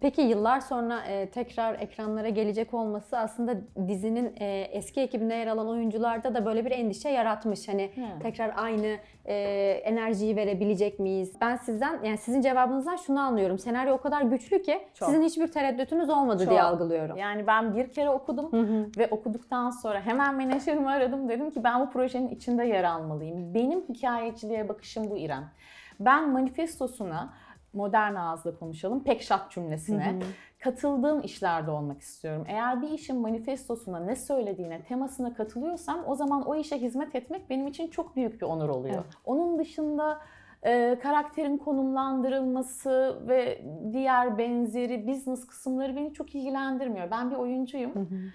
Peki yıllar sonra e, tekrar ekranlara gelecek olması aslında dizinin e, eski ekibinde yer alan oyuncularda da böyle bir endişe yaratmış. Hani Hı. tekrar aynı e, enerjiyi verebilecek miyiz? Ben sizden yani sizin cevabınızdan şunu anlıyorum. Senaryo o kadar güçlü ki Çok. sizin hiçbir tereddütünüz olmadı Çok. diye algılıyorum. Yani ben bir kere okudum hı hı. ve okuduktan sonra hemen menajerimi aradım. Dedim ki ben bu projenin içinde yer almalıyım. Benim hikayeciliğe bakışım bu İrem. Ben manifestosuna modern ağızla konuşalım. Pek şat cümlesine. Katıldığım işlerde olmak istiyorum. Eğer bir işin manifestosuna, ne söylediğine, temasına katılıyorsam o zaman o işe hizmet etmek benim için çok büyük bir onur oluyor. Evet. Onun dışında e, karakterin konumlandırılması ve diğer benzeri business kısımları beni çok ilgilendirmiyor. Ben bir oyuncuyum. Hı hı.